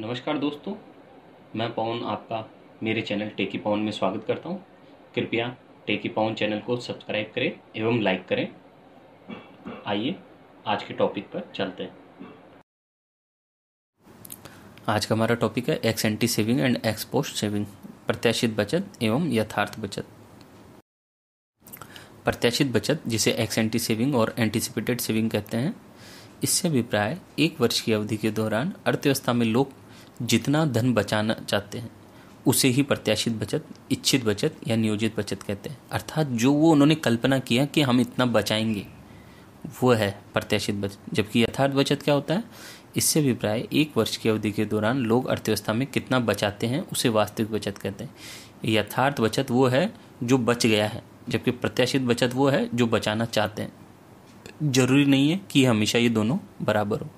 नमस्कार दोस्तों मैं पवन आपका मेरे चैनल टेकी पवन में स्वागत करता हूं कृपया टेकी पवन चैनल को सब्सक्राइब करें एवं लाइक करें आइए आज के टॉपिक पर चलते हैं आज का हमारा टॉपिक है ex ante saving and ex post saving प्रत्याशित बचत एवं यथार्थ बचत प्रत्याशित बचत जिसे एक्स एंटी सेविंग और एंटीसिपेटेड सेविंग कहते हैं इससे अभिप्राय एक वर्ष की अवधि के दौरान अर्थव्यवस्था में लोक जितना धन बचाना चाहते हैं उसे ही प्रत्याशित बचत इच्छित बचत या नियोजित बचत कहते हैं अर्थात जो वो उन्होंने कल्पना किया कि हम इतना बचाएंगे वो है प्रत्याशित बचत जबकि यथार्थ बचत क्या होता है इससे अभिप्राय एक वर्ष की अवधि के दौरान लोग अर्थव्यवस्था में कितना बचाते हैं उसे वास्तविक बचत कहते हैं यथार्थ बचत वो है जो बच गया है जबकि प्रत्याशित बचत वो है जो बचाना चाहते हैं जरूरी नहीं है कि हमेशा ये दोनों बराबर हो